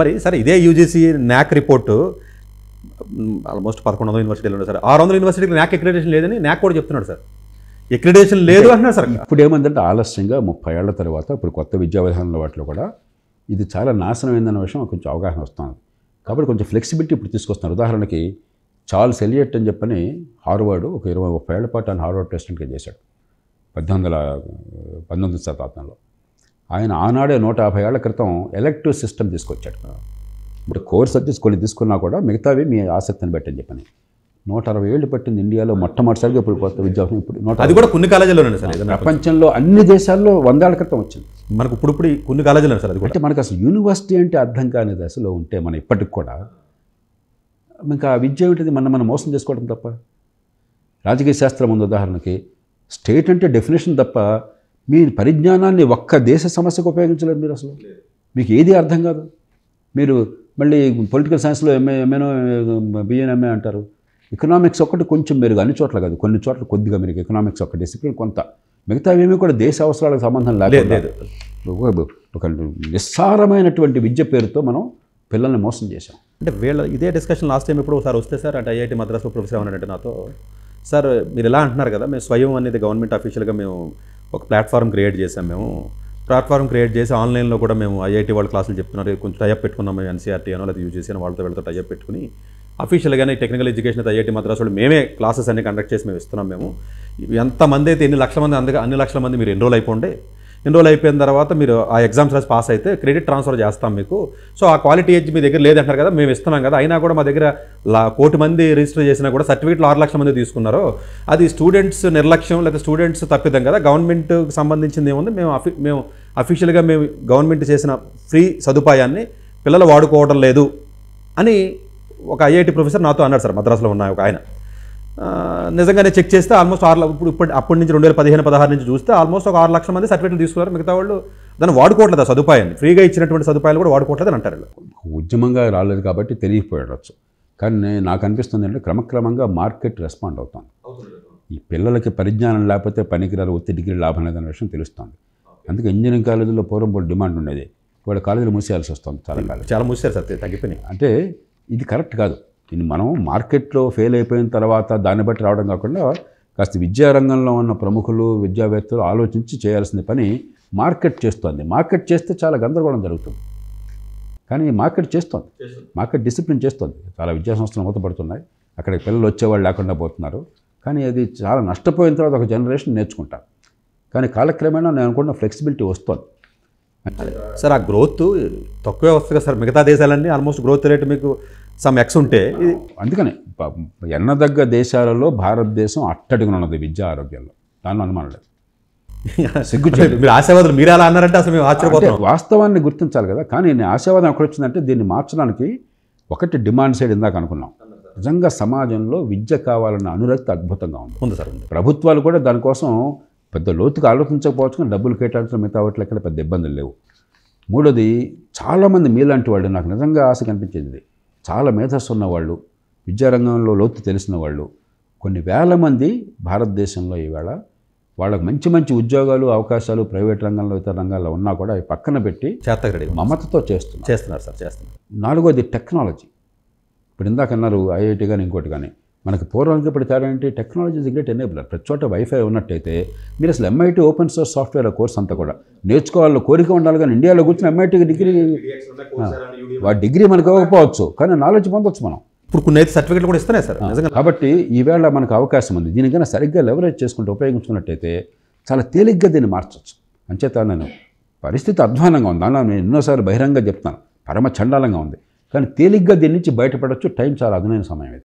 మరి సరే ఇదే యూజీసీ న్యాక్ రిపోర్టు ఆల్మోస్ట్ పదకొండు వందల యూనివర్సిటీలు ఉన్నాయి సార్ ఆరు వందల యూనివర్సిటీకి న్యాక్ ఎక్రిడేషన్ లేదని న్యాక్ కూడా చెప్తున్నాడు సార్ ఎక్రిడేషన్ లేదు అంటున్నారు సార్ ఇప్పుడు ఏమందంటే ఆలస్యంగా ముప్పై ఏళ్ల తర్వాత ఇప్పుడు కొత్త విద్యా విధానంలో వాటిలో కూడా ఇది చాలా నాశనమైందన్న విషయం కొంచెం అవగాహన వస్తుంది కాబట్టి కొంచెం ఫ్లెక్సిబిలిటీ ఇప్పుడు తీసుకొస్తున్నారు ఉదాహరణకి చార్ల్స్ ఎలియట్ అని చెప్పని హార్వర్డ్ ఒక ఇరవై ముప్పై ఏళ్ల పాటు ఆయన హార్వర్డ్ ప్రెసిడెంట్గా చేశాడు పద్దెనిమిది వందల పంతొమ్మిది శతాబ్దంలో ఆయన ఆనాడే నూట యాభై ఏళ్ల క్రితం ఎలక్టివ్ సిస్టమ్ తీసుకొచ్చాడు ఇప్పుడు కోర్ సబ్జెక్ట్స్ కొన్ని తీసుకున్నా కూడా మిగతావి మీ ఆసక్తిని పెట్టని చెప్పని నూట అరవై ఏళ్ళు పట్టింది ఇండియాలో మొట్టమొదటిసారిగా ఇప్పుడు కొత్త విద్యార్థులు ఇప్పుడు నూట అది కూడా కొన్ని కాలేజీలో సార్ ప్రపంచంలో అన్ని దేశాల్లో వందేళ్ల క్రితం వచ్చింది మనకు ఇప్పుడు ఇప్పుడు కొన్ని కాలేజీలో సార్ అది అంటే మనకు అసలు యూనివర్సిటీ అంటే అర్థం కాని దశలో ఉంటే మనం ఇప్పటికి కూడా ఇంకా విద్య ఏమిటిది మనం మనం మోసం చేసుకోవడం తప్ప రాజకీయ శాస్త్రం ఉంది ఉదాహరణకి స్టేట్ అంటే డెఫినేషన్ తప్ప మీ పరిజ్ఞానాన్ని ఒక్క దేశ సమస్యకు ఉపయోగించలేదు మీరు అసలు మీకు ఏది అర్థం కాదు మీరు మళ్ళీ పొలిటికల్ సైన్స్లో ఎంఏ ఎంఏనో బిఎన్ఎంఏ అంటారు ఎకనామిక్స్ ఒకటి కొంచెం మెరుగు అన్ని చోట్ల కాదు కొన్ని చోట్ల కొద్దిగా మెరుగు ఎకనామిక్స్ ఒక డిసిప్లిన్ కొంత మిగతా ఏమీ కూడా దేశ అవసరాలకు సంబంధం లేదు ఒక నిస్సారమైనటువంటి విద్య పేరుతో మనం పిల్లల్ని మోసం చేశాం అంటే వీళ్ళ ఇదే డిస్కషన్ లాస్ట్ టైం ఇప్పుడు ఒకసారి వస్తే సార్ అంటే ఐఐటి మద్రాసు ప్రొఫెసర్ అన్నట్టు నాతో సార్ మీరు ఎలా అంటున్నారు కదా మేము స్వయం అనేది గవర్నమెంట్ అఫీషియల్గా మేము ఒక ప్లాట్ఫామ్ క్రియేట్ చేసాం మేము ప్లాట్ఫామ్ క్రియేట్ చేసి ఆన్లైన్లో కూడా మేము ఐఐటి వాళ్ళు క్లాసులు చెప్తున్నారు కొంచెం టైప్ పెట్టుకున్నాం మేము ఎన్సీఆర్టీ అనో లేదా యూజీసీ అని వాళ్ళతో వీళ్ళతో టైప్ పెట్టుకుని అఫీషియల్గానే టెక్నికల్ ఎడ్యుకేషన్ అయితే ఐఐటి మద్రాసు వాళ్ళు మేమే క్లాసెస్ అన్ని కండక్ట్ చేసి మేము ఇస్తున్నాం మేము ఎంతమంది అయితే ఎన్ని లక్షల మంది అందుకే అన్ని లక్షల మంది మీరు ఎన్రోల్ అయిపోండి ఎన్రోల్ అయిపోయిన తర్వాత మీరు ఆ ఎగ్జామ్స్ రాసి పాస్ అయితే క్రెడిట్ ట్రాన్స్ఫర్ చేస్తాం మీకు సో ఆ క్వాలిటీ ఏజ్ మీ దగ్గర లేదంటారు కదా మేము ఇస్తున్నాం కదా అయినా కూడా మా దగ్గర కోటి మంది రిజిస్టర్ చేసినా కూడా సర్టిఫికేట్లు ఆరు లక్షల మంది తీసుకున్నారు అది స్టూడెంట్స్ నిర్లక్ష్యం లేకపోతే స్టూడెంట్స్ తప్పిదం కదా గవర్నమెంట్కి సంబంధించింది ఏముంది మేము అఫి మేము అఫీషియల్గా మేము గవర్నమెంట్ చేసిన ఫ్రీ సదుపాయాన్ని పిల్లలు వాడుకోవడం లేదు అని ఒక ఐఐటి ప్రొఫెసర్ నాతో అన్నాడు సార్ మద్రాసులో ఉన్న ఒక ఆయన నిజంగానే చెక్ చేస్తే ఆల్మోస్ట్ ఆరు ఇప్పుడు ఇప్పుడు అప్పటి నుంచి రెండు వేల పదిహేను పదహారు నుంచి చూస్తే ఆల్మోస్ట్ ఒక ఆరు లక్షల మంది సర్టిఫికేట్ తీసుకున్నారు మిగతా వాళ్ళు దాన్ని వాడుకోవట్లేదు సదుపాయాన్ని ఫ్రీగా ఇచ్చినటువంటి సదుపాయాలు కూడా వాడుకోవట్లేదు అని అంటారు ఉద్యమంగా రాలేదు కాబట్టి తెలియకపోయడచ్చు కానీ నాకు అనిపిస్తుంది అంటే క్రమక్రమంగా మార్కెట్ రెస్పాండ్ అవుతాను ఈ పిల్లలకి పరిజ్ఞానం లేకపోతే పనికిరాలు ఒత్తి డిగ్రీ లాభం లేదనే విషయం తెలుస్తుంది అందుకే ఇంజనీరింగ్ కాలేజీలో పూర్వం డిమాండ్ ఉండేది వాళ్ళ కాలేజీలు మూసేయాల్సి వస్తుంది చాలా కాలం చాలా మూసేయాలి సార్ తగ్గిపోయినాయి అంటే ఇది కరెక్ట్ కాదు దీన్ని మనం మార్కెట్లో ఫెయిల్ అయిపోయిన తర్వాత దాన్ని బట్టి రావడం కాకుండా కాస్త విద్యారంగంలో ఉన్న ప్రముఖులు విద్యావేత్తలు ఆలోచించి చేయాల్సిన పని మార్కెట్ చేస్తోంది మార్కెట్ చేస్తే చాలా గందరగోళం జరుగుతుంది కానీ మార్కెట్ చేస్తోంది మార్కెట్ డిసిప్లిన్ చేస్తోంది చాలా విద్యా సంస్థలు మూతపడుతున్నాయి అక్కడికి పిల్లలు వచ్చేవాళ్ళు లేకుండా పోతున్నారు కానీ అది చాలా నష్టపోయిన తర్వాత ఒక జనరేషన్ నేర్చుకుంటారు కానీ కాలక్రమేణా నేను అనుకున్న ఫ్లెక్సిబిలిటీ వస్తుంది సార్ ఆ గ్రోత్ తక్కువే వస్తుంది కదా సార్ మిగతా దేశాలన్నీ ఆల్మోస్ట్ గ్రోత్ రేట్ మీకు సమ్ ఎక్స్ ఉంటే అందుకనే ఎన్నదగ్గ దేశాలలో భారతదేశం అట్టడుగున ఉన్నది విద్య ఆరోగ్యంలో దానిలో అనుమానం లేదు మీరు ఆశావాదులు మీరు అలా అన్నారంటే అసలు మేము ఆశ్చర్యపోతాం వాస్తవాన్ని గుర్తించాలి కదా కానీ నేను ఆశావాదం ఎక్కడ వచ్చిందంటే దీన్ని మార్చడానికి ఒకటి డిమాండ్ సైడ్ ఇందాక అనుకున్నాం నిజంగా సమాజంలో విద్య కావాలన్న అనురక్తి అద్భుతంగా ఉంది ఉంది సార్ ప్రభుత్వాలు కూడా దానికోసం పెద్ద లోతుగా ఆలోచించకపోవచ్చు కానీ డబ్బులు కేటాయించడం మిగతా వాటిలో పెద్ద ఇబ్బందులు లేవు మూడోది చాలామంది మీలాంటి వాళ్ళు నాకు నిజంగా ఆశ కనిపించేది చాలా మేధస్సు ఉన్నవాళ్ళు విద్యారంగంలో లోతు తెలిసిన వాళ్ళు కొన్ని వేల మంది భారతదేశంలో ఈవేళ వాళ్ళకు మంచి మంచి ఉద్యోగాలు అవకాశాలు ప్రైవేట్ రంగంలో ఇతర రంగాల్లో ఉన్నా కూడా అవి పక్కన పెట్టి చేతగడి మమతతో చేస్తున్నారు చేస్తున్నారు సార్ చేస్తున్నారు నాలుగోది టెక్నాలజీ ఇప్పుడు ఇందాక అన్నారు ఐఐటి కానీ ఇంకోటి కానీ మనకు పూర్వం ఇప్పుడు తేడా టెక్నాలజీ ఇస్ గ్రేట్ ఎనేబులర్ ప్రతి చోట వైఫై ఉన్నట్టయితే మీరు అసలు MIT open source software course అంతా కూడా నేర్చుకోవాలని కోరిక ఉండాలి కానీ ఇండియాలో కూర్చొని ఎంఐటికి డిగ్రీ వాడి డిగ్రీ మనకు ఇవ్వకపోవచ్చు కానీ నాలెడ్జ్ పొందొచ్చు మనం ఇప్పుడు కొన్ని అయితే సర్టిఫికేట్లు కూడా ఇస్తున్నాయి సార్ నిజంగా కాబట్టి ఈవేళ మనకు అవకాశం ఉంది దీనికైనా సరిగ్గా లెవరేజ్ చేసుకుంటూ ఉపయోగించుకున్నట్టయితే చాలా తేలిగ్గా దీన్ని మార్చవచ్చు అంచేత నేను పరిస్థితి అధ్వానంగా ఉంది అలా నేను ఎన్నోసార్లు బహిరంగంగా చెప్తాను పరమ చండాలంగా ఉంది కానీ తేలిగ్గా దీని నుంచి బయటపడవచ్చు టైం చాలా అదునైన సమయం ఇది